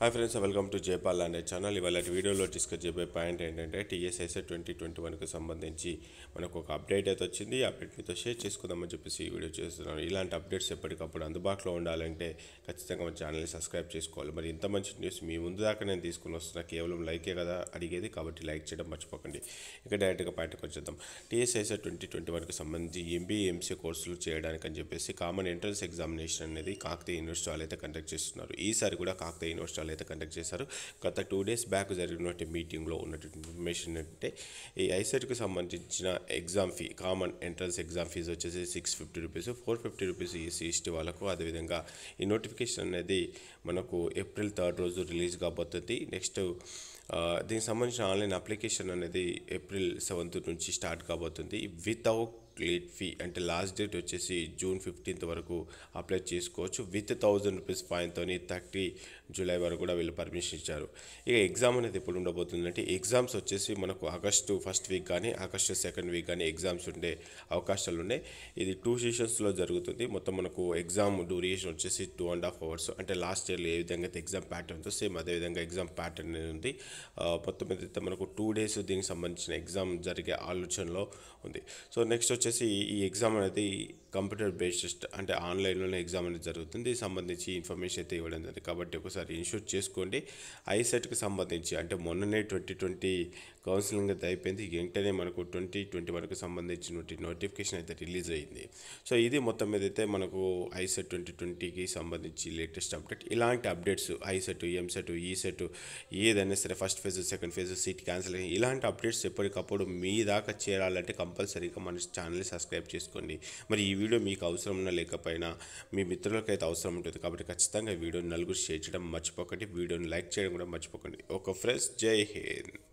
hi friends welcome to Jaipal అనే channel ఇవాళ వీడియోలో డిస్కస్ చేయబోయే పాయింట్ ఏంటంటే టీఎస్ఐసే ట్వంటీ ట్వంటీ వన్కి సంబంధించి మనకు ఒక అప్డేట్ అయితే వచ్చింది ఈ అప్డేట్ మీతో షేర్ చేసుకుందామని చెప్పేసి ఈ వీడియో చేస్తున్నాను ఇలాంటి అప్డేట్స్ ఎప్పటికప్పుడు అందుబాటులో ఉండాలంటే ఖచ్చితంగా మన ఛానల్ని సబ్స్క్రైబ్ చేసుకోవాలి మరి ఇంత మంచి న్యూస్ మీ ముందు దాకా నేను తీసుకుని వస్తున్నా కేవలం లైకే కదా అడిగేది కాబట్టి లైక్ చేయడం మర్చిపోకండి ఇక డైరెక్ట్గా పాయింట్కి వచ్చేద్దాం టీఎస్ఐసే ట్వంటీ ట్వంటీ వన్కి సంబంధించి ఎంబీఏ కోర్సులు చేయడానికి అని చెప్పేసి కామన్ ఎంట్రన్స్ ఎగ్జామినేషన్ అనేది కాకతీయ యూనివర్సిటీ వాళ్ళు అయితే కండక్ట్ చేస్తున్నారు ఈసారి కూడా కాకతీయ యూనివర్సిటీ సమావేశాలు అయితే కండక్ట్ చేశారు గత టూ డేస్ బ్యాక్ జరిగినటువంటి మీటింగ్లో ఉన్నటువంటి ఇన్ఫర్మేషన్ అంటే ఈ ఐసెట్కి e సంబంధించిన exam fee common entrance exam fees వచ్చేసి six fifty rupees four fifty rupees SC ST వాళ్ళకు అదేవిధంగా ఈ నోటిఫికేషన్ అనేది మనకు ఏప్రిల్ థర్డ్ రోజు రిలీజ్ కాబోతుంది నెక్స్ట్ దీనికి సంబంధించిన ఆన్లైన్ అప్లికేషన్ అనేది ఏప్రిల్ సెవెంత్ నుంచి స్టార్ట్ కాబోతుంది వితౌట్ లేట్ ఫీ అంటే లాస్ట్ డేట్ వచ్చేసి జూన్ ఫిఫ్టీన్త్ వరకు అప్లై చేసుకోవచ్చు విత్ థౌజండ్ రూపీస్ ఫైన్తోని థర్టీ జూలై వరకు కూడా వీళ్ళు పర్మిషన్ ఇచ్చారు ఇక ఎగ్జామ్ అనేది ఎప్పుడు ఉండబోతుందంటే ఎగ్జామ్స్ వచ్చేసి మనకు ఆగస్టు ఫస్ట్ వీక్ కానీ ఆగస్టు సెకండ్ వీక్ కానీ ఎగ్జామ్స్ ఉండే అవకాశాలు ఉన్నాయి ఇది టూ సెషన్స్లో జరుగుతుంది మొత్తం మనకు ఎగ్జామ్ డ్యూరేషన్ వచ్చేసి టూ అండ్ హాఫ్ అవర్స్ అంటే లాస్ట్ ఇయర్లో ఏ విధంగా అయితే ఎగ్జామ్ ప్యాటర్న్ ఉందో సేమ్ అదేవిధంగా ఎగ్జామ్ ప్యాటర్న్ అనేది ఉంది మొత్తం ఏదైతే మనకు టూ డేస్ దీనికి సంబంధించిన ఎగ్జామ్ జరిగే ఆలోచనలో ఉంది సో నెక్స్ట్ వచ్చి వచ్చేసి ఈ ఎగ్జామ్ అనేది కంప్యూటర్ బేస్డ్ అంటే ఆన్లైన్లోనే ఎగ్జామ్ అనేది జరుగుతుంది దీనికి సంబంధించి ఇన్ఫర్మేషన్ అయితే ఇవ్వడం జరిగింది కాబట్టి ఒకసారి ఇన్షూర్ చేసుకోండి ఐసెట్కి సంబంధించి అంటే మొన్ననే ట్వంటీ ట్వంటీ కౌన్సిలింగ్ అయితే అయిపోయింది వెంటనే మనకు ట్వంటీ ట్వంటీ వరకు సంబంధించినటువంటి నోటిఫికేషన్ అయితే రిలీజ్ అయింది సో ఇది మొత్తం మీద అయితే మనకు ఐసెట్ ట్వంటీ ట్వంటీకి సంబంధించి లేటెస్ట్ అప్డేట్ ఇలాంటి అప్డేట్స్ ఐసెట్ ఎంసెట్ ఈసెట్ ఏదైనా సరే first phase second phase seat cancel అయ్యి ఇలాంటి అప్డేట్స్ ఎప్పటికప్పుడు మీ దాకా చేరాలంటే కంపల్సరీగా మన ఛానల్ని సబ్స్క్రైబ్ చేసుకోండి మరి ఈ వీడియో మీకు అవసరం ఉన్నా లేకపోయినా మీ మిత్రులకైతే అవసరం ఉంటుంది కాబట్టి ఖచ్చితంగా వీడియోని నలుగురు షేర్ చేయడం మర్చిపోకండి వీడియోని లైక్ చేయడం కూడా మర్చిపోకండి ఒక ఫ్రెండ్స్ జై హింద్